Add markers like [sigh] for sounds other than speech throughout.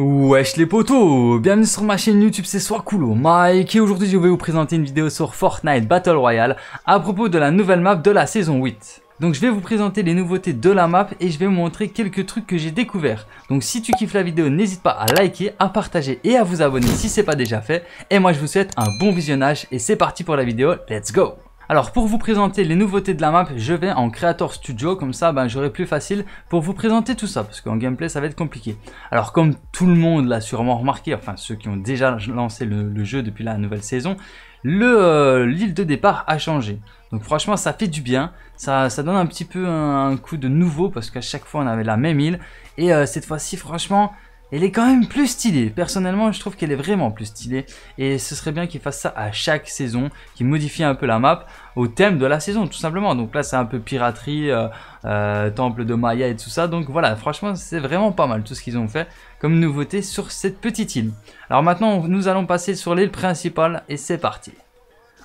Wesh les potos, bienvenue sur ma chaîne YouTube, c'est cool Mike et aujourd'hui je vais vous présenter une vidéo sur Fortnite Battle Royale à propos de la nouvelle map de la saison 8. Donc je vais vous présenter les nouveautés de la map et je vais vous montrer quelques trucs que j'ai découverts. Donc si tu kiffes la vidéo, n'hésite pas à liker, à partager et à vous abonner si c'est pas déjà fait. Et moi je vous souhaite un bon visionnage et c'est parti pour la vidéo, let's go alors pour vous présenter les nouveautés de la map, je vais en Creator Studio, comme ça ben, j'aurai plus facile pour vous présenter tout ça, parce qu'en gameplay ça va être compliqué. Alors comme tout le monde l'a sûrement remarqué, enfin ceux qui ont déjà lancé le, jeu depuis la nouvelle saison, euh, l'île de départ a changé. Donc franchement ça fait du bien, ça, donne un petit peu un, coup de nouveau parce qu'à chaque fois on avait la même île et euh, cette fois-ci franchement elle est quand même plus stylée. Personnellement, je trouve qu'elle est vraiment plus stylée. Et ce serait bien qu'ils fassent ça à chaque saison, qu'ils modifient un peu la map au thème de la saison, tout simplement. Donc là, c'est un peu piraterie, euh, euh, temple de Maya et tout ça. Donc voilà, franchement, c'est vraiment pas mal tout ce qu'ils ont fait comme nouveauté sur cette petite île. Alors maintenant, nous allons passer sur l'île principale et c'est parti.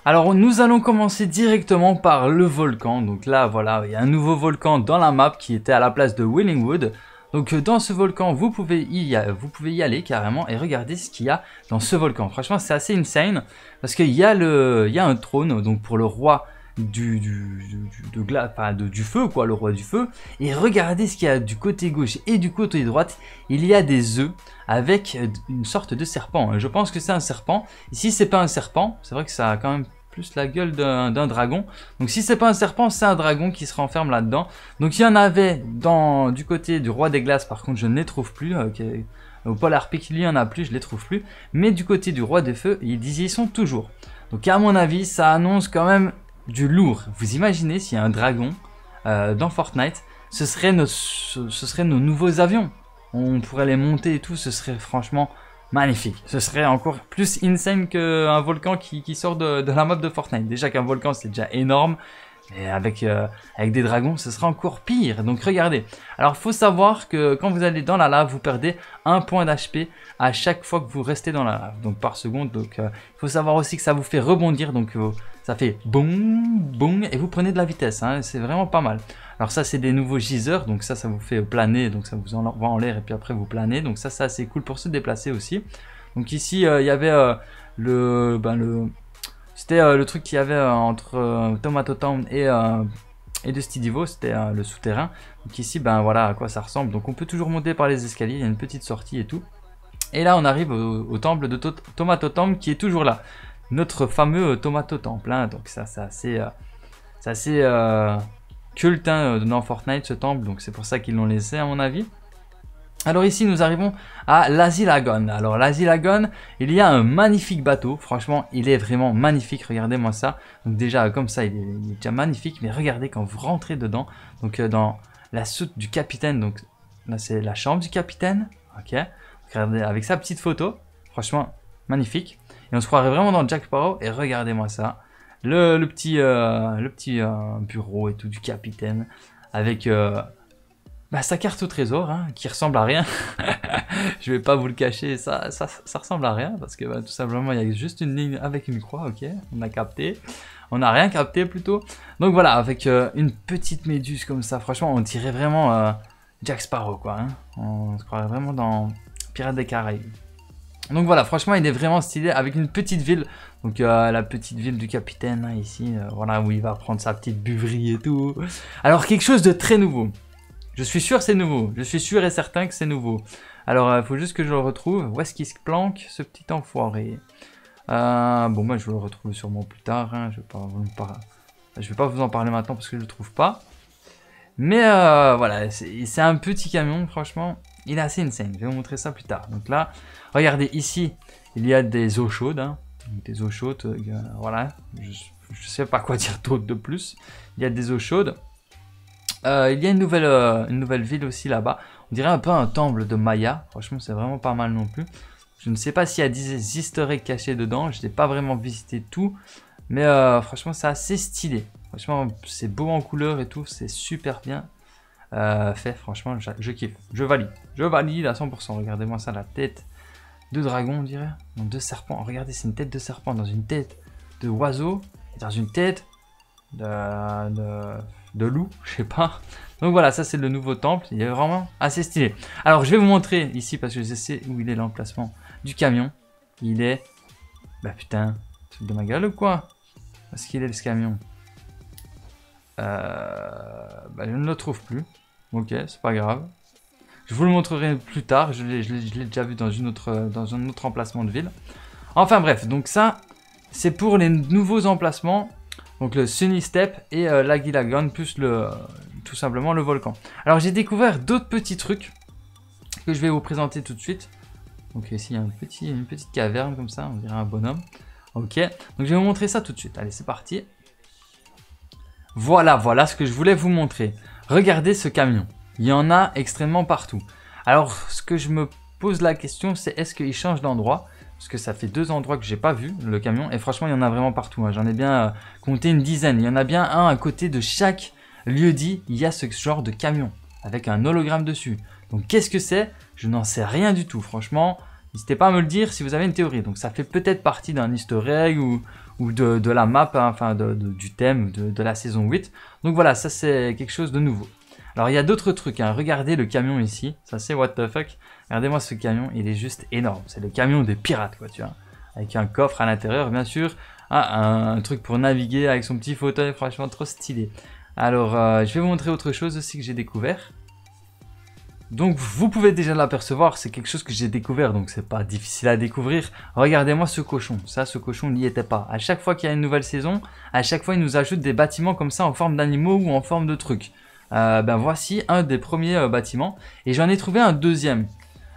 Alors nous allons commencer directement par le volcan. Donc là, voilà, il y a un nouveau volcan dans la map qui était à la place de Willingwood. Donc euh, dans ce volcan, vous pouvez, y, aller carrément et regarder ce qu'il y a dans ce volcan. Franchement, c'est assez insane parce qu'il y, a y a un trône donc pour le roi du, du feu, quoi, le roi du feu. Et regardez ce qu'il y a du côté gauche et du côté droite. Il y a des œufs avec une sorte de serpent. Je pense que c'est un serpent. Ici, si c'est pas un serpent, c'est vrai que ça a quand même plus la gueule d'un dragon. Donc si c'est pas un serpent, c'est un dragon qui se renferme là-dedans. Donc il y en avait dans, du côté du roi des glaces, par contre je ne les trouve plus. Euh, au Polar pique il y en a plus, je les trouve plus. Mais du côté du roi des feux, ils ils sont toujours. Donc à mon avis, ça annonce quand même du lourd. Vous imaginez s'il y a un dragon euh, dans Fortnite, ce serait, ce serait nos nouveaux avions. On pourrait les monter et tout, ce serait franchement Magnifique. Ce serait encore plus insane qu'un volcan qui, sort de, la map de Fortnite. Déjà qu'un volcan, c'est déjà énorme. Mais avec, euh, avec des dragons, ce sera encore pire. Donc regardez. Alors, faut savoir que quand vous allez dans la lave, vous perdez un point d'HP à chaque fois que vous restez dans la lave. Donc par seconde. Donc, il euh, faut savoir aussi que ça vous fait rebondir. Donc, euh, ça fait boum, boum, et vous prenez de la vitesse, hein, c'est vraiment pas mal. Alors ça c'est des nouveaux giseurs, donc ça ça vous fait planer, donc ça vous envoie en l'air et puis après vous planez, donc ça c'est assez cool pour se déplacer aussi. Donc ici euh, il y avait euh, le, ben, le, c'était euh, le truc qu'il y avait entre Tomato Town et et de Stidivo, c'était le souterrain. Donc ici, ben voilà à quoi ça ressemble. Donc on peut toujours monter par les escaliers, il y a une petite sortie et tout. Et là, on arrive au, temple de Tomato Town qui est toujours là notre fameux Tomato Temple. Hein. Donc ça, c'est assez, euh, assez euh, culte hein, dans Fortnite ce temple. Donc c'est pour ça qu'ils l'ont laissé à mon avis. Alors ici, nous arrivons à l'Asilagon. Alors l'Asilagon, il y a un magnifique bateau. Franchement, il est vraiment magnifique. Regardez-moi ça. Donc déjà, comme ça, il est, déjà magnifique. Mais regardez quand vous rentrez dedans. Donc euh, dans la soute du capitaine. Donc là, c'est la chambre du capitaine. Ok. Regardez avec sa petite photo. Franchement, magnifique on se croirait vraiment dans Jack Sparrow. Et regardez-moi ça. Le, petit, le petit euh, euh, bureau et tout du capitaine. Avec euh, bah, sa carte au trésor hein, qui ressemble à rien. [laughs] Je vais pas vous le cacher. Ça, ça, ressemble à rien. Parce que bah, tout simplement, il y a juste une ligne avec une croix. Ok, on a capté on n'a rien capté plutôt. Donc voilà, avec une petite méduse comme ça, franchement, on dirait vraiment Jack Sparrow, quoi. Hein. on se croirait vraiment dans Pirates des Caraïbes. Donc voilà, franchement, il est vraiment stylé avec une petite ville. Donc euh, la petite ville du capitaine hein, ici, euh, voilà où il va prendre sa petite buverie et tout. Alors quelque chose de très nouveau. Je suis sûr c'est nouveau. Je suis sûr et certain que c'est nouveau. Alors il euh, faut juste que je le retrouve. Où est-ce qu'il se planque ce petit enfoiré Bon moi je le retrouve sûrement plus tard. Hein. Je ne je vais pas vous en parler maintenant parce que je le trouve pas. Mais voilà, c'est un petit camion franchement. Il est assez insane. Je vais vous montrer ça plus tard. Donc là, regardez ici, il y a des eaux chaudes. Hein. Des eaux chaudes, euh, voilà. Je ne sais pas quoi [laughs] dire d'autre de plus. Il y a des eaux chaudes. Euh, il y a une nouvelle, euh, une nouvelle ville aussi là-bas. On dirait un peu un temple de Maya. Franchement, c'est vraiment pas mal non plus. Je ne sais pas s'il y a des easter eggs cachés dedans. Je n'ai pas vraiment visité tout. Mais franchement, c'est assez stylé. Franchement, c'est beau en couleur et tout. C'est super bien. Euh, fait. Franchement, je, kiffe. Je valide. Je valide à 100%. Regardez-moi ça, la tête de dragon, on dirait. Non, de serpent. Regardez, c'est une tête de serpent dans une tête de oiseau. dans une tête de, de, loup, [laughs] je sais pas. Donc voilà, ça c'est le nouveau temple. Il est vraiment assez stylé. Alors, je vais vous montrer ici parce que je sais où il est l'emplacement du camion. Il est... Bah putain, truc de ma gueule ou quoi Parce qu'il est le camion euh, bah, je ne le trouve plus. Ok, c'est pas grave. Je vous le montrerai plus tard, je l'ai déjà vu dans, une autre, dans un autre emplacement de ville. Enfin bref, donc ça, c'est pour les nouveaux emplacements. Donc le Sunny Step et la euh, l'Aguilagon, plus le, tout simplement le volcan. Alors j'ai découvert d'autres petits trucs que je vais vous présenter tout de suite. Donc ici, il y a un petit, une petite caverne comme ça, on dirait un bonhomme. Ok, donc je vais vous montrer ça tout de suite. Allez, c'est parti. Voilà, voilà ce que je voulais vous montrer. Regardez ce camion. Il y en a extrêmement partout. Alors, ce que je me pose la question, c'est est-ce qu'il change d'endroit Parce que ça fait deux endroits que j'ai pas vu, le camion. Et franchement, il y en a vraiment partout. Hein. J'en ai bien euh, compté une dizaine. Il y en a bien un à côté de chaque lieu dit. Il y a ce genre de camion avec un hologramme dessus. Donc, qu'est-ce que c'est Je n'en sais rien du tout, franchement. N'hésitez pas à me le dire si vous avez une théorie. Donc, ça fait peut-être partie d'un easter ou, ou de, la map, hein, enfin du thème de, la saison 8. Donc voilà, ça c'est quelque chose de nouveau. Alors il y a d'autres trucs, hein. regardez le camion ici, ça c'est what the fuck. Regardez-moi ce camion, il est juste énorme, c'est le camion des pirates quoi, tu vois. Avec un coffre à l'intérieur bien sûr, ah, un, truc pour naviguer avec son petit fauteuil, franchement trop stylé. Alors euh, je vais vous montrer autre chose aussi que j'ai découvert. Donc vous pouvez déjà l'apercevoir, c'est quelque chose que j'ai découvert, donc c'est pas difficile à découvrir. Regardez-moi ce cochon, ça ce cochon n'y était pas. À chaque fois qu'il y a une nouvelle saison, à chaque fois il nous ajoute des bâtiments comme ça en forme d'animaux ou en forme de trucs. Euh, ben voici un des premiers euh, bâtiments et j'en ai trouvé un deuxième.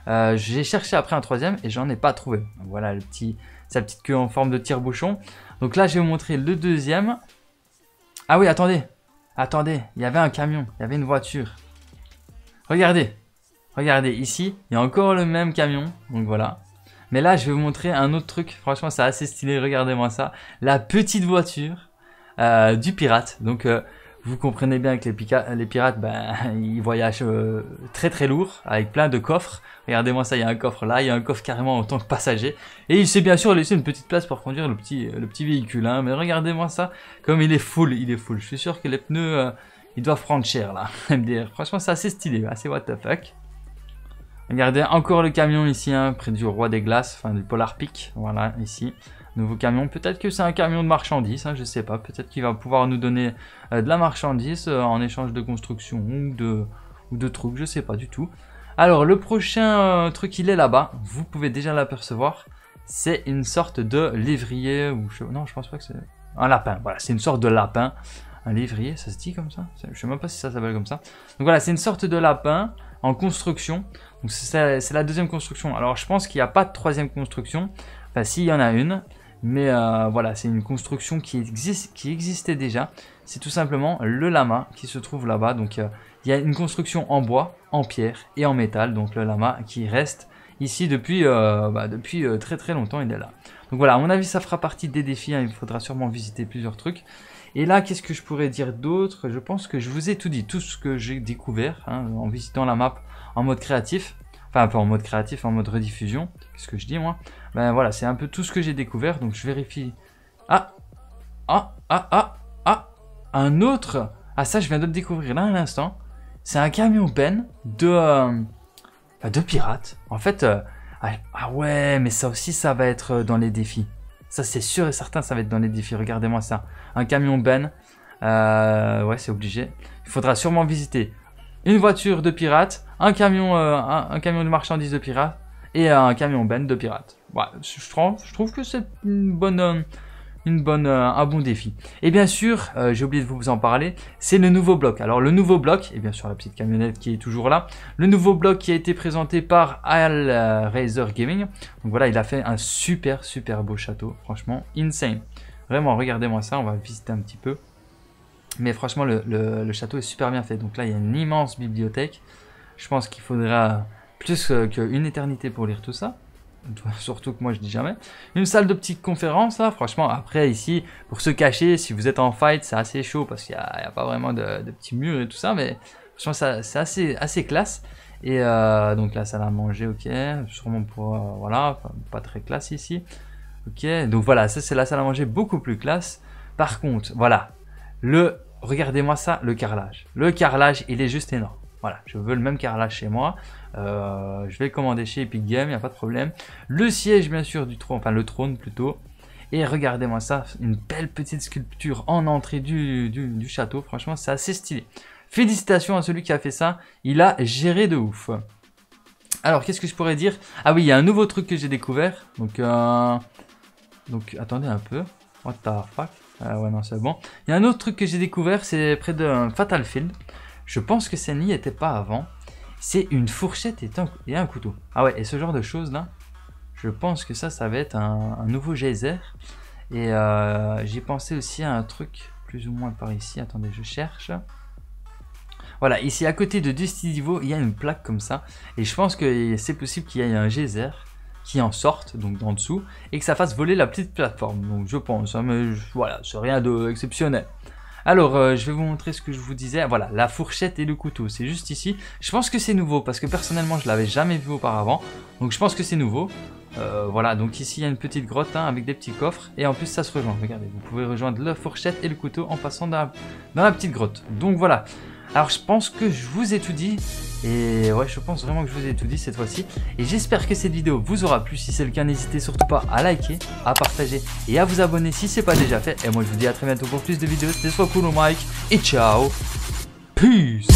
Euh, j'ai cherché après un troisième et j'en ai pas trouvé. Voilà le petit, sa petite queue en forme de tire-bouchon. Donc là je vais vous montrer le deuxième. Ah oui attendez, attendez, il y avait un camion, il y avait une voiture. Regardez, Regardez, ici, il y a encore le même camion. Donc voilà. Mais là, je vais vous montrer un autre truc. Franchement, c'est assez stylé. Regardez-moi ça. La petite voiture euh, du pirate. Donc, euh, vous comprenez bien que les, les pirates, ben, [laughs] ils voyagent euh, très très lourd, avec plein de coffres. Regardez-moi ça, il y a un coffre là, il y a un coffre carrément en tant que passager. Et il s'est bien sûr laissé une petite place pour conduire le petit, le petit véhicule. Hein. Mais regardez-moi ça, comme il est full, il est full. Je suis sûr que les pneus, ils doivent prendre cher là, [laughs] Franchement, c'est assez stylé, assez hein. what the fuck. Regardez encore le camion ici, hein, près du roi des glaces, enfin du Polar Peak, voilà, ici. Nouveau camion, peut-être que c'est un camion de marchandises, je hein, je sais pas, peut-être qu'il va pouvoir nous donner euh, de la marchandise euh, en échange de construction ou de, ou de trucs, je sais pas du tout. Alors le prochain euh, truc, il est là-bas, vous pouvez déjà l'apercevoir, c'est une sorte de lévrier, ou je... non je pense pas que c'est... Un lapin, voilà, c'est une sorte de lapin. Un lévrier, ça se dit comme ça Je sais même pas si ça s'appelle comme ça. Donc voilà, c'est une sorte de lapin en construction c'est la deuxième construction. Alors je pense qu'il n'y a pas de troisième construction. Enfin s'il y en a une, mais euh, voilà, c'est une construction qui, existe, qui existait déjà. C'est tout simplement le lama qui se trouve là-bas. Donc euh, il y a une construction en bois, en pierre et en métal. Donc le lama qui reste ici depuis, euh, bah, depuis très très longtemps, il est là. Donc voilà, à mon avis, ça fera partie des défis. Hein. Il faudra sûrement visiter plusieurs trucs. Et là, qu'est-ce que je pourrais dire d'autre Je pense que je vous ai tout dit, tout ce que j'ai découvert hein, en visitant la map en mode créatif. Enfin, pas en mode créatif, en mode rediffusion. Qu'est-ce que je dis, moi Ben voilà, c'est un peu tout ce que j'ai découvert. Donc, je vérifie. Ah Ah Ah Ah Ah Un autre Ah, ça, je viens de le découvrir là, à l'instant. C'est un camion Ben de... Euh, ben, de pirates. En fait... Euh, ah, ah ouais, mais ça aussi, ça va être euh, dans les défis. Ça, c'est sûr et certain, ça va être dans les défis. Regardez-moi ça. Un camion Ben. Euh, ouais, c'est obligé. Il faudra sûrement visiter une voiture de pirate, un camion, euh, un, camion de marchandises de pirate et un camion Ben de pirate. je, je trouve que c'est une bonne, euh, bonne, euh, un bon défi. Et bien sûr, euh, j'ai oublié de vous en parler, c'est le nouveau bloc. Alors le nouveau bloc, et bien sûr la petite camionnette qui est toujours là, le nouveau bloc qui a été présenté par Al Razer Gaming. Donc voilà, il a fait un super super beau château, franchement insane. Vraiment, regardez-moi ça, on va visiter un petit peu. Mais franchement, le, le, château est super bien fait. Donc là, il y a une immense bibliothèque. Je pense qu'il faudra plus euh, qu'une éternité pour lire tout ça. [laughs] surtout que moi je dis jamais. Une salle de petite conférence, là, franchement, après ici, pour se cacher, si vous êtes en fight, c'est assez chaud parce qu'il n'y a, pas vraiment de, petits murs et tout ça, mais franchement, c'est assez, assez classe. Et euh, donc la salle à manger, ok, sûrement pour, euh, voilà, pas, très classe ici. Ok, donc voilà, ça c'est la salle à manger beaucoup plus classe. Par contre, voilà, le, regardez-moi ça, le carrelage. Le carrelage, il est juste énorme. Voilà, je veux le même carrelage chez moi. Euh, je vais le commander chez Epic Games, il n'y a pas de problème. Le siège, bien sûr, du trône, enfin le trône plutôt. Et regardez-moi ça, une belle petite sculpture en entrée du, château. Franchement, c'est assez stylé. Félicitations à celui qui a fait ça. Il a géré de ouf. Alors, qu'est-ce que je pourrais dire Ah oui, il y a un nouveau truc que j'ai découvert. Donc, euh... donc, attendez un peu. What the fuck Ah ouais, non, c'est bon. Il y a un autre truc que j'ai découvert, c'est près de Fatal Field. Je pense que n'y était pas avant. C'est une fourchette et un, couteau. Ah ouais, et ce genre de choses là, je pense que ça, ça va être un, nouveau geyser. Et euh, j'ai pensé aussi à un truc plus ou moins par ici. Attendez, je cherche. Voilà, ici à côté de Dusty Divo il y a une plaque comme ça. Et je pense que c'est possible qu'il y ait un geyser qui en sorte, donc en dessous, et que ça fasse voler la petite plateforme. Donc je pense, hein, mais voilà, c'est rien d'exceptionnel. Alors, euh, je vais vous montrer ce que je vous disais. Ah, voilà, la fourchette et le couteau, c'est juste ici. Je pense que c'est nouveau parce que personnellement, je l'avais jamais vu auparavant. Donc, je pense que c'est nouveau. Euh, voilà, donc ici il y a une petite grotte hein, avec des petits coffres et en plus ça se rejoint. Regardez, vous pouvez rejoindre la fourchette et le couteau en passant dans la petite grotte. Donc voilà. Alors je pense que je vous ai tout dit. Et ouais, je pense vraiment que je vous ai tout dit cette fois-ci. Et j'espère que cette vidéo vous aura plu. Si c'est le cas, n'hésitez surtout pas à liker, à partager et à vous abonner si ce n'est pas déjà fait. Et moi, je vous dis à très bientôt pour plus de vidéos. C'était soit cool au Mike. Et ciao. Peace.